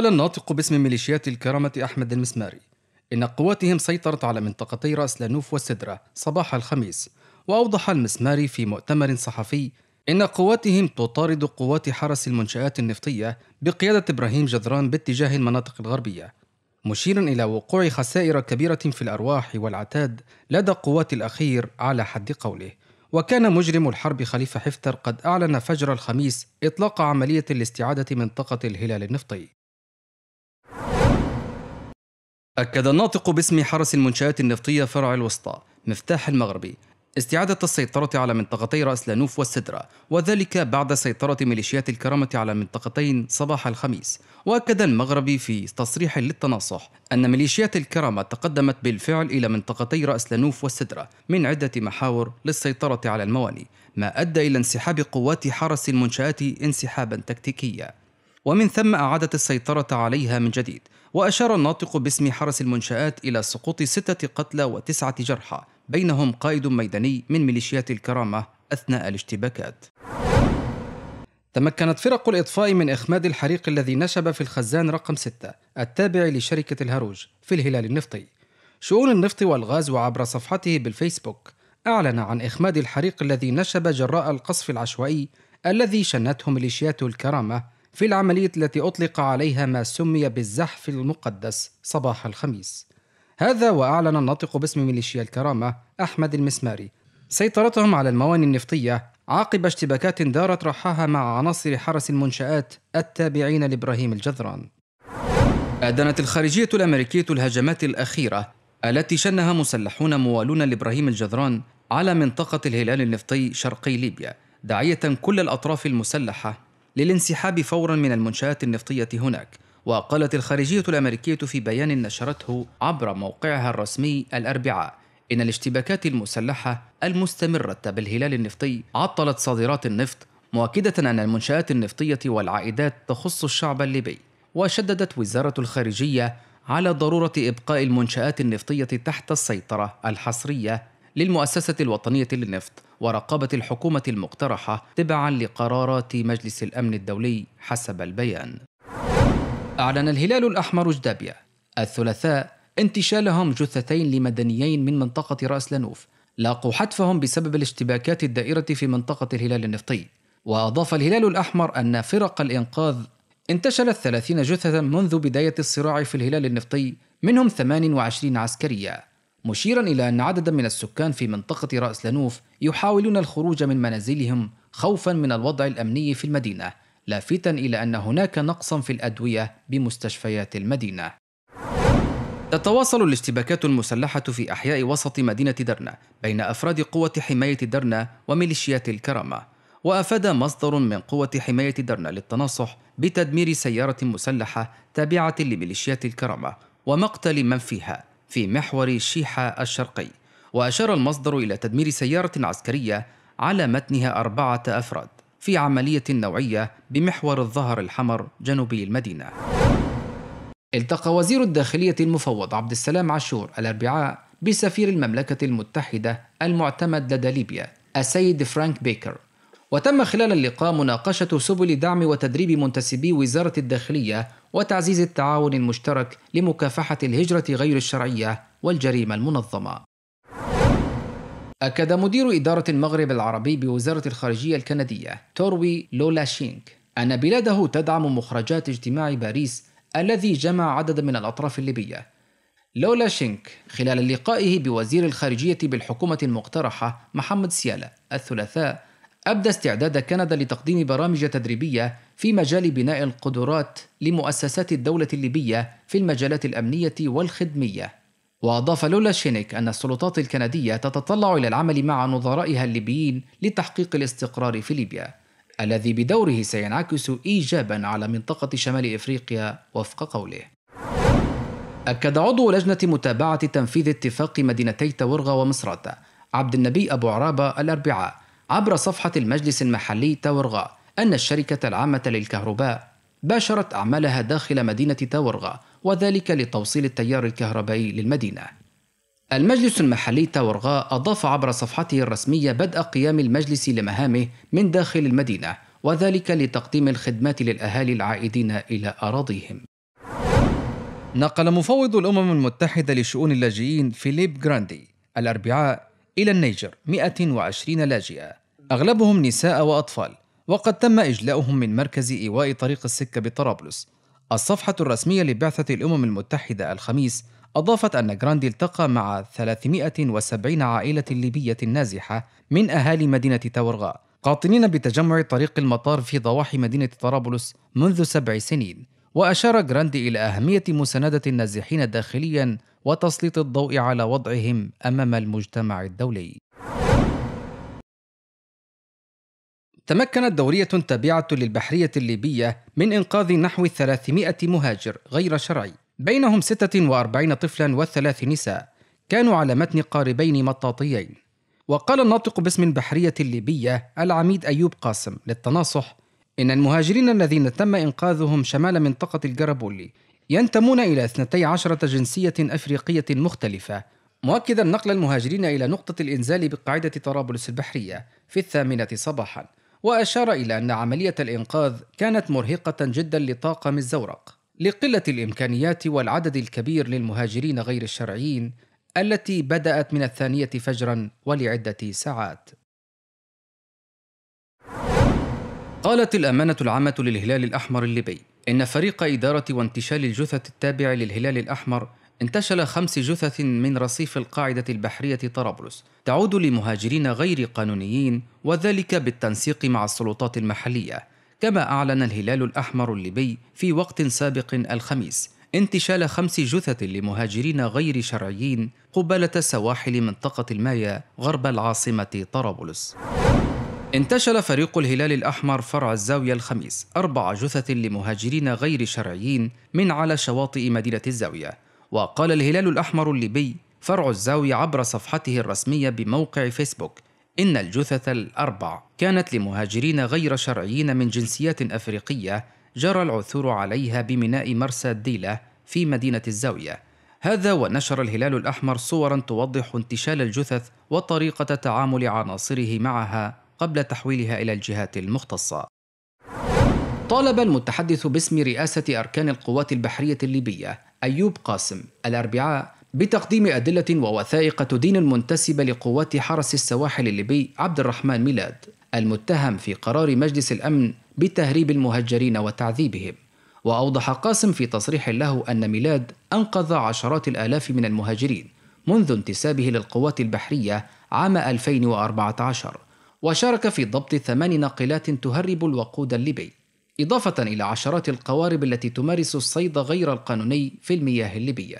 قال الناطق باسم ميليشيات الكرامة أحمد المسماري إن قواتهم سيطرت على منطقتي رأس لانوف والسدرة صباح الخميس وأوضح المسماري في مؤتمر صحفي إن قواتهم تطارد قوات حرس المنشآت النفطية بقيادة إبراهيم جدران باتجاه المناطق الغربية مشيرا إلى وقوع خسائر كبيرة في الأرواح والعتاد لدى قوات الأخير على حد قوله وكان مجرم الحرب خليفة حفتر قد أعلن فجر الخميس إطلاق عملية لاستعادة منطقة الهلال النفطي أكد الناطق باسم حرس المنشآت النفطية فرع الوسطى مفتاح المغربي استعادة السيطرة على منطقتي رأس لانوف والسدرة وذلك بعد سيطرة ميليشيات الكرامة على منطقتين صباح الخميس وأكد المغربي في تصريح للتناصح أن ميليشيات الكرامة تقدمت بالفعل إلى منطقتي رأس لانوف والسدرة من عدة محاور للسيطرة على المواني ما أدى إلى انسحاب قوات حرس المنشآت انسحابا تكتيكيا ومن ثم أعادت السيطرة عليها من جديد وأشار الناطق باسم حرس المنشآت إلى سقوط ستة قتلى وتسعة جرحى بينهم قائد ميداني من ميليشيات الكرامة أثناء الاشتباكات تمكنت فرق الإطفاء من إخماد الحريق الذي نشب في الخزان رقم 6 التابع لشركة الهروج في الهلال النفطي شؤون النفط والغاز وعبر صفحته بالفيسبوك أعلن عن إخماد الحريق الذي نشب جراء القصف العشوائي الذي شنته ميليشيات الكرامة في العملية التي أطلق عليها ما سمي بالزحف المقدس صباح الخميس هذا وأعلن الناطق باسم ميليشيا الكرامة أحمد المسماري سيطرتهم على المواني النفطية عقب اشتباكات دارت رحاها مع عناصر حرس المنشآت التابعين لإبراهيم الجذران أدنت الخارجية الأمريكية الهجمات الأخيرة التي شنها مسلحون موالون لإبراهيم الجذران على منطقة الهلال النفطي شرقي ليبيا داعية كل الأطراف المسلحة للانسحاب فورا من المنشآت النفطية هناك وقالت الخارجية الأمريكية في بيان نشرته عبر موقعها الرسمي الأربعاء إن الاشتباكات المسلحة المستمرة بالهلال النفطي عطلت صادرات النفط مؤكدة أن المنشآت النفطية والعائدات تخص الشعب الليبي وشددت وزارة الخارجية على ضرورة إبقاء المنشآت النفطية تحت السيطرة الحصرية للمؤسسة الوطنية للنفط ورقابة الحكومة المقترحة تبعا لقرارات مجلس الأمن الدولي حسب البيان أعلن الهلال الأحمر جدابية الثلاثاء انتشالهم جثتين لمدنيين من منطقة رأس لنوف لاقوا حتفهم بسبب الاشتباكات الدائرة في منطقة الهلال النفطي وأضاف الهلال الأحمر أن فرق الإنقاذ انتشلت 30 جثة منذ بداية الصراع في الهلال النفطي منهم 28 عسكرية مشيرا إلى أن عددا من السكان في منطقة رأس لنوف يحاولون الخروج من منازلهم خوفا من الوضع الأمني في المدينة لافتا إلى أن هناك نقصا في الأدوية بمستشفيات المدينة تتواصل الاشتباكات المسلحة في أحياء وسط مدينة درنا بين أفراد قوة حماية درنا وميليشيات الكرامة وأفاد مصدر من قوة حماية درنا للتناصح بتدمير سيارة مسلحة تابعة لميليشيات الكرامة ومقتل من فيها في محور الشيحة الشرقي وأشار المصدر إلى تدمير سيارة عسكرية على متنها أربعة أفراد في عملية نوعية بمحور الظهر الحمر جنوبي المدينة التقى وزير الداخلية المفوض عبد السلام عاشور الأربعاء بسفير المملكة المتحدة المعتمد لدى ليبيا السيد فرانك بيكر وتم خلال اللقاء مناقشة سبل دعم وتدريب منتسبي وزارة الداخلية وتعزيز التعاون المشترك لمكافحة الهجرة غير الشرعية والجريمة المنظمة. أكد مدير إدارة المغرب العربي بوزارة الخارجية الكندية توروي لولا شينك أن بلاده تدعم مخرجات اجتماع باريس الذي جمع عددا من الأطراف الليبية. لولا شينك خلال لقائه بوزير الخارجية بالحكومة المقترحة محمد سيالة الثلاثاء أبدى استعداد كندا لتقديم برامج تدريبية في مجال بناء القدرات لمؤسسات الدولة الليبية في المجالات الأمنية والخدمية. وأضاف لولا شينيك أن السلطات الكندية تتطلع إلى العمل مع نظرائها الليبيين لتحقيق الاستقرار في ليبيا، الذي بدوره سينعكس إيجابًا على منطقة شمال إفريقيا وفق قوله. أكد عضو لجنة متابعة تنفيذ اتفاق مدينتي تورغا ومصراتة عبد النبي أبو عرابة الأربعاء عبر صفحة المجلس المحلي تورغا أن الشركة العامة للكهرباء باشرت أعمالها داخل مدينة تورغا وذلك لتوصيل التيار الكهربائي للمدينة. المجلس المحلي تورغا أضاف عبر صفحته الرسمية بدء قيام المجلس لمهامه من داخل المدينة وذلك لتقديم الخدمات للأهالي العائدين إلى أراضيهم. نقل مفوض الأمم المتحدة لشؤون اللاجئين فيليب جراندي الأربعاء إلى النيجر 120 لاجئا أغلبهم نساء وأطفال وقد تم إجلاؤهم من مركز إيواء طريق السكة بطرابلس الصفحة الرسمية لبعثة الأمم المتحدة الخميس أضافت أن جراندي التقى مع 370 عائلة ليبية نازحة من أهالي مدينة تورغا قاطنين بتجمع طريق المطار في ضواحي مدينة طرابلس منذ سبع سنين وأشار جراندي إلى أهمية مساندة النازحين داخليا وتسليط الضوء على وضعهم أمام المجتمع الدولي تمكنت دورية تابعة للبحرية الليبية من إنقاذ نحو 300 مهاجر غير شرعي بينهم 46 طفلا وثلاث نساء كانوا على متن قاربين مطاطيين وقال الناطق باسم البحرية الليبية العميد أيوب قاسم للتناصح إن المهاجرين الذين تم إنقاذهم شمال منطقة الجرابولي ينتمون إلى 12 جنسية أفريقية مختلفة مؤكدا نقل المهاجرين إلى نقطة الإنزال بقاعدة طرابلس البحرية في الثامنة صباحاً وأشار إلى أن عملية الإنقاذ كانت مرهقة جدا لطاقم الزورق لقلة الإمكانيات والعدد الكبير للمهاجرين غير الشرعيين التي بدأت من الثانية فجرا ولعدة ساعات قالت الأمانة العامة للهلال الأحمر الليبي إن فريق إدارة وانتشال الجثث التابع للهلال الأحمر انتشل خمس جثث من رصيف القاعدة البحرية طرابلس تعود لمهاجرين غير قانونيين وذلك بالتنسيق مع السلطات المحلية كما أعلن الهلال الأحمر الليبي في وقت سابق الخميس انتشال خمس جثث لمهاجرين غير شرعيين قبالة سواحل منطقة المايا غرب العاصمة طرابلس انتشل فريق الهلال الأحمر فرع الزاوية الخميس أربع جثث لمهاجرين غير شرعيين من على شواطئ مدينة الزاوية وقال الهلال الأحمر الليبي فرع الزاوية عبر صفحته الرسمية بموقع فيسبوك إن الجثث الأربع كانت لمهاجرين غير شرعيين من جنسيات أفريقية جرى العثور عليها بميناء مرسى الديلة في مدينة الزاوية هذا ونشر الهلال الأحمر صورا توضح انتشال الجثث وطريقة تعامل عناصره معها قبل تحويلها إلى الجهات المختصة طالب المتحدث باسم رئاسة أركان القوات البحرية الليبية أيوب قاسم الأربعاء بتقديم أدلة ووثائق تدين المنتسبة لقوات حرس السواحل الليبي عبد الرحمن ميلاد المتهم في قرار مجلس الأمن بتهريب المهجرين وتعذيبهم وأوضح قاسم في تصريح له أن ميلاد أنقذ عشرات الآلاف من المهاجرين منذ انتسابه للقوات البحرية عام 2014 وشارك في ضبط ثمان ناقلات تهرب الوقود الليبي إضافة إلى عشرات القوارب التي تمارس الصيد غير القانوني في المياه الليبية.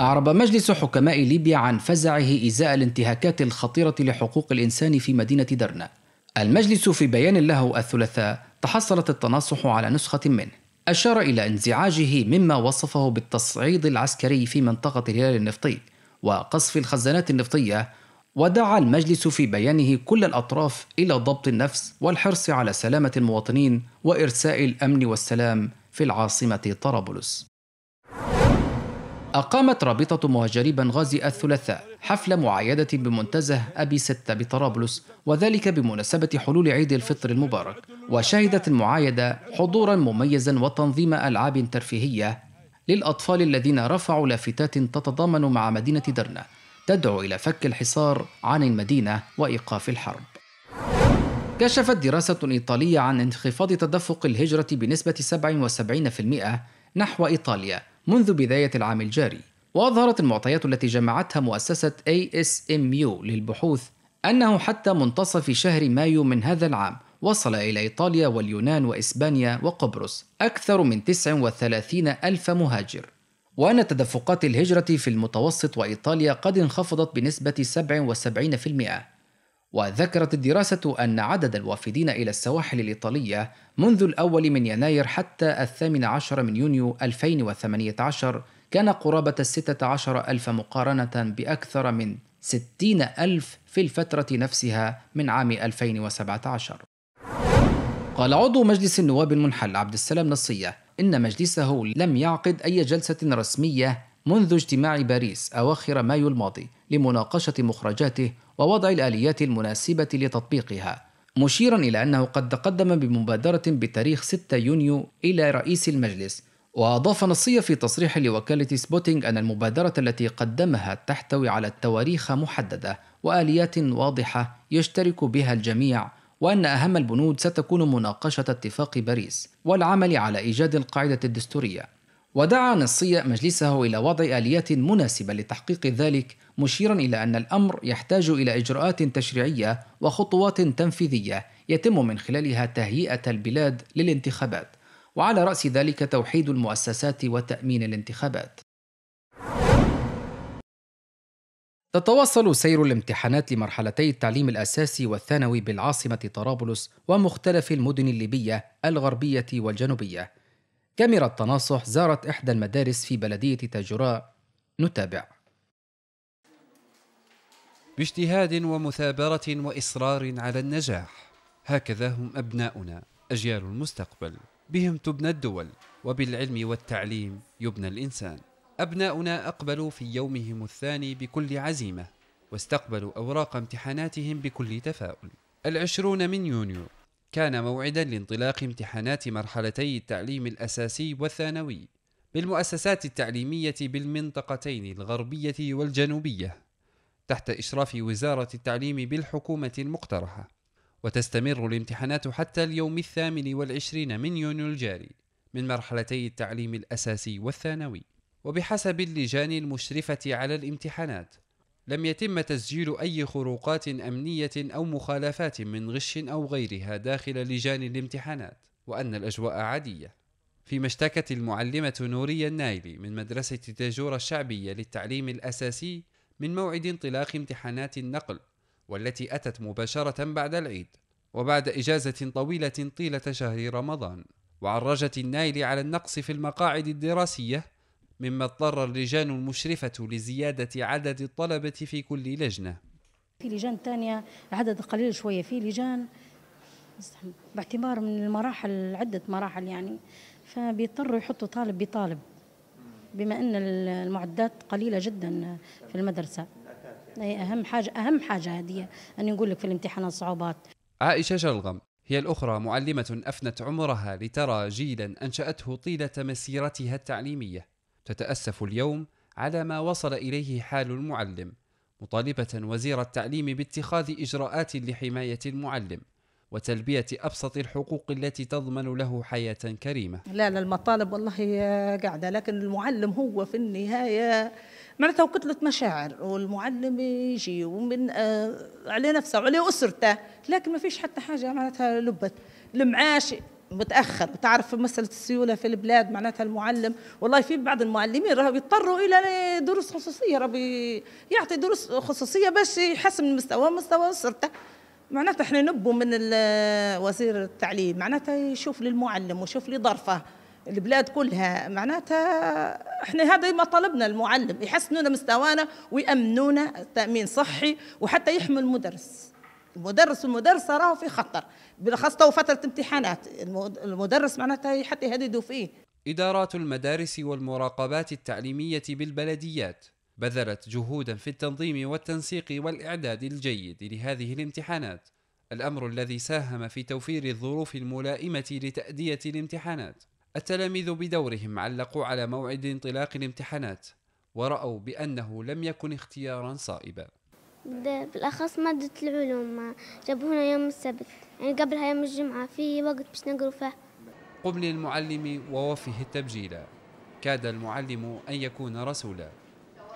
أعرب مجلس حكماء ليبيا عن فزعه إزاء الانتهاكات الخطيرة لحقوق الإنسان في مدينة درنا. المجلس في بيان له الثلاثاء تحصلت التناصح على نسخة منه. أشار إلى انزعاجه مما وصفه بالتصعيد العسكري في منطقة الهلال النفطي وقصف الخزانات النفطية ودعا المجلس في بيانه كل الاطراف الى ضبط النفس والحرص على سلامه المواطنين وارساء الامن والسلام في العاصمه طرابلس أقامت رابطة مهجري بنغازي الثلاثاء حفل معايدة بمنتزه أبي ستة بطرابلس وذلك بمناسبة حلول عيد الفطر المبارك وشهدت المعايدة حضورا مميزا وتنظيم ألعاب ترفيهية للأطفال الذين رفعوا لافتات تتضامن مع مدينة درنة تدعو إلى فك الحصار عن المدينة وإيقاف الحرب. كشفت دراسة إيطالية عن انخفاض تدفق الهجرة بنسبة 77% نحو إيطاليا منذ بداية العام الجاري، وأظهرت المعطيات التي جمعتها مؤسسة ASMU للبحوث أنه حتى منتصف شهر مايو من هذا العام وصل إلى إيطاليا واليونان وإسبانيا وقبرص أكثر من 39 ألف مهاجر وأن تدفقات الهجرة في المتوسط وإيطاليا قد انخفضت بنسبة 77% وذكرت الدراسة أن عدد الوافدين إلى السواحل الإيطالية منذ الأول من يناير حتى الثامن عشر من يونيو 2018 كان قرابة 16 ألف مقارنة بأكثر من 60 ألف في الفترة نفسها من عام 2017 قال عضو مجلس النواب المنحل عبد السلام نصيه إن مجلسه لم يعقد أي جلسة رسمية منذ اجتماع باريس أواخر مايو الماضي لمناقشة مخرجاته ووضع الآليات المناسبة لتطبيقها مشيرا إلى أنه قد تقدم بمبادرة بتاريخ 6 يونيو إلى رئيس المجلس وأضاف نصية في تصريح لوكالة سبوتينغ أن المبادرة التي قدمها تحتوي على تواريخ محددة وآليات واضحة يشترك بها الجميع وأن أهم البنود ستكون مناقشة اتفاق باريس والعمل على إيجاد القاعدة الدستورية ودعا نصية مجلسه إلى وضع آليات مناسبة لتحقيق ذلك مشيرا إلى أن الأمر يحتاج إلى إجراءات تشريعية وخطوات تنفيذية يتم من خلالها تهيئة البلاد للانتخابات وعلى رأس ذلك توحيد المؤسسات وتأمين الانتخابات تتواصل سير الامتحانات لمرحلتي التعليم الاساسي والثانوي بالعاصمه طرابلس ومختلف المدن الليبيه الغربيه والجنوبيه. كاميرا التناصح زارت احدى المدارس في بلديه تاجوراء نتابع. باجتهاد ومثابره واصرار على النجاح هكذا هم ابناؤنا اجيال المستقبل بهم تبنى الدول وبالعلم والتعليم يبنى الانسان. أبناؤنا أقبلوا في يومهم الثاني بكل عزيمة واستقبلوا أوراق امتحاناتهم بكل تفاؤل العشرون من يونيو كان موعدا لانطلاق امتحانات مرحلتي التعليم الأساسي والثانوي بالمؤسسات التعليمية بالمنطقتين الغربية والجنوبية تحت إشراف وزارة التعليم بالحكومة المقترحة وتستمر الامتحانات حتى اليوم الثامن والعشرين من يونيو الجاري من مرحلتي التعليم الأساسي والثانوي وبحسب اللجان المشرفة على الامتحانات لم يتم تسجيل أي خروقات أمنية أو مخالفات من غش أو غيرها داخل لجان الامتحانات وأن الأجواء عادية فيما اشتكت المعلمة نورية النايلي من مدرسة تاجور الشعبية للتعليم الأساسي من موعد انطلاق امتحانات النقل والتي أتت مباشرة بعد العيد وبعد إجازة طويلة طيلة شهر رمضان وعرجت النايلي على النقص في المقاعد الدراسية مما اضطر اللجان المشرفة لزيادة عدد الطلبة في كل لجنة في لجان ثانية عدد قليل شوية في لجان باعتبار من المراحل عدة مراحل يعني فبيضطروا يحطوا طالب بطالب بما أن المعدات قليلة جدا في المدرسة أهم حاجة أهم حاجة هذه أن نقول لك في الامتحان الصعوبات عائشة جلغم هي الأخرى معلمة أفنت عمرها لترى جيلا أنشأته طيلة مسيرتها التعليمية تتأسف اليوم على ما وصل إليه حال المعلم مطالبة وزير التعليم باتخاذ إجراءات لحماية المعلم وتلبية أبسط الحقوق التي تضمن له حياة كريمة لا لا المطالب والله قاعدة لكن المعلم هو في النهاية معناته كتلة مشاعر والمعلم يجي ومن آه على نفسه وعلى أسرته لكن ما فيش حتى حاجة معناتها لبت المعاش متاخر بتعرف في مساله السيوله في البلاد معناتها المعلم والله في بعض المعلمين راهو يضطروا الى دروس خصوصيه راهو يعطي دروس خصوصيه باش يحسن من مستواه مستوى اسرته معناتها احنا نبوا من وزير التعليم معناتها يشوف للمعلم ويشوف ظرفه البلاد كلها معناتها احنا هذا ما طلبنا المعلم يحسنونا مستوانا ويأمنونا تأمين صحي وحتى يحمي المدرس المدرس والمدرسة راهو في خطر بالأخص تو فترة امتحانات المدرس معناتها حتى يهددوا فيه إيه؟ إدارات المدارس والمراقبات التعليمية بالبلديات بذلت جهودا في التنظيم والتنسيق والإعداد الجيد لهذه الامتحانات الأمر الذي ساهم في توفير الظروف الملائمة لتأدية الامتحانات التلاميذ بدورهم علقوا على موعد انطلاق الامتحانات ورأوا بأنه لم يكن اختيارا صائبا بالاخص ماده العلوم جابونا يوم السبت يعني قبلها يوم الجمعه في وقت باش نقروا فيه قم للمعلم ووفه التبجيل كاد المعلم ان يكون رسولا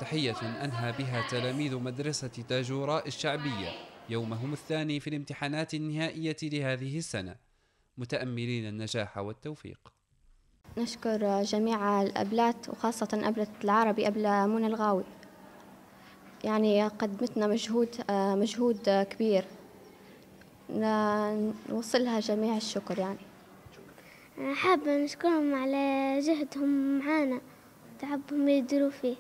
تحيه انهى بها تلاميذ مدرسه تاجوراء الشعبيه يومهم الثاني في الامتحانات النهائيه لهذه السنه متاملين النجاح والتوفيق نشكر جميع الأبلات وخاصة أبلة العربي أبلة منى الغاوي يعني قدمتنا مجهود آه، مجهود كبير نوصلها جميع الشكر يعني حابة نشكرهم على جهدهم معانا تعبهم يدروا فيه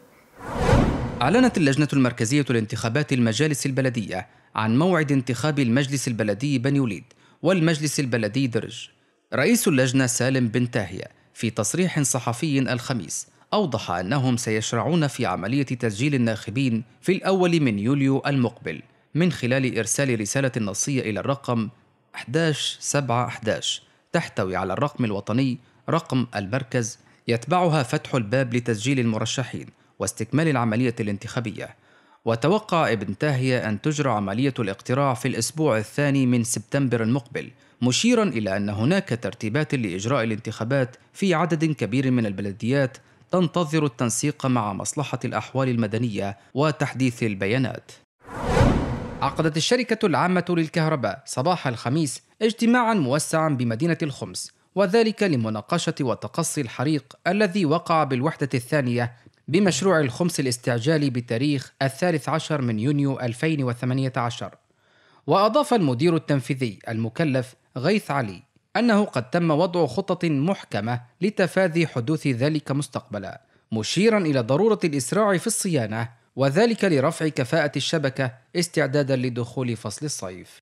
أعلنت اللجنة المركزية لانتخابات المجالس البلدية عن موعد انتخاب المجلس البلدي بني وليد والمجلس البلدي درج رئيس اللجنة سالم بن تاهية في تصريح صحفي الخميس أوضح أنهم سيشرعون في عملية تسجيل الناخبين في الأول من يوليو المقبل من خلال إرسال رسالة نصية إلى الرقم 11711 تحتوي على الرقم الوطني رقم المركز يتبعها فتح الباب لتسجيل المرشحين واستكمال العملية الانتخابية وتوقع ابن تاهية أن تجرى عملية الاقتراع في الأسبوع الثاني من سبتمبر المقبل مشيرا إلى أن هناك ترتيبات لإجراء الانتخابات في عدد كبير من البلديات تنتظر التنسيق مع مصلحة الأحوال المدنية وتحديث البيانات. عقدت الشركة العامة للكهرباء صباح الخميس اجتماعا موسعا بمدينة الخمس وذلك لمناقشة وتقصي الحريق الذي وقع بالوحدة الثانية بمشروع الخمس الاستعجالي بتاريخ الثالث عشر من يونيو 2018 وأضاف المدير التنفيذي المكلف غيث علي أنه قد تم وضع خطط محكمة لتفادي حدوث ذلك مستقبلا مشيرا إلى ضرورة الإسراع في الصيانة وذلك لرفع كفاءة الشبكة استعدادا لدخول فصل الصيف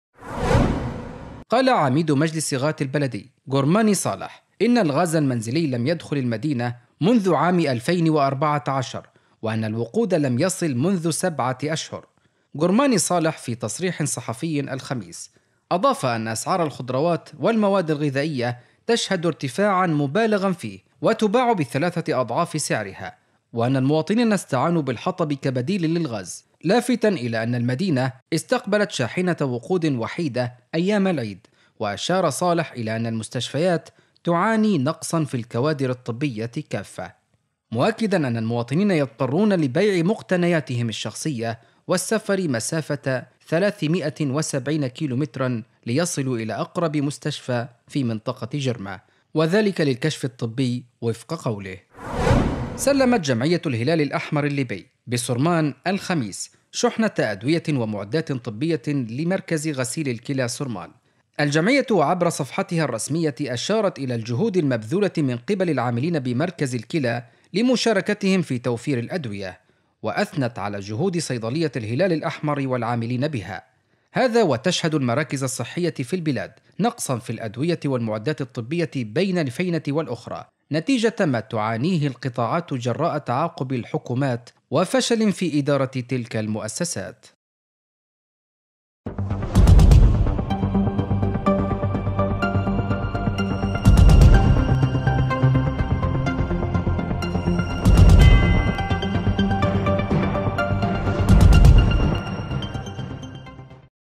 قال عميد مجلس غات البلدي جورماني صالح إن الغاز المنزلي لم يدخل المدينة منذ عام 2014 وأن الوقود لم يصل منذ سبعة أشهر جورماني صالح في تصريح صحفي الخميس أضاف أن أسعار الخضروات والمواد الغذائية تشهد ارتفاعا مبالغا فيه وتباع بثلاثة أضعاف سعرها وأن المواطنين استعانوا بالحطب كبديل للغاز لافتا إلى أن المدينة استقبلت شاحنة وقود وحيدة أيام العيد وأشار صالح إلى أن المستشفيات تعاني نقصا في الكوادر الطبية كافة مؤكدا أن المواطنين يضطرون لبيع مقتنياتهم الشخصية والسفر مسافة 370 كيلومترا ليصلوا إلى أقرب مستشفى في منطقة جرمة وذلك للكشف الطبي وفق قوله سلمت جمعية الهلال الأحمر الليبي بسرمان الخميس شحنة أدوية ومعدات طبية لمركز غسيل الكلى سرمان الجمعية عبر صفحتها الرسمية أشارت إلى الجهود المبذولة من قبل العاملين بمركز الكلى لمشاركتهم في توفير الأدوية واثنت على جهود صيدليه الهلال الاحمر والعاملين بها هذا وتشهد المراكز الصحيه في البلاد نقصا في الادويه والمعدات الطبيه بين الفينه والاخرى نتيجه ما تعانيه القطاعات جراء تعاقب الحكومات وفشل في اداره تلك المؤسسات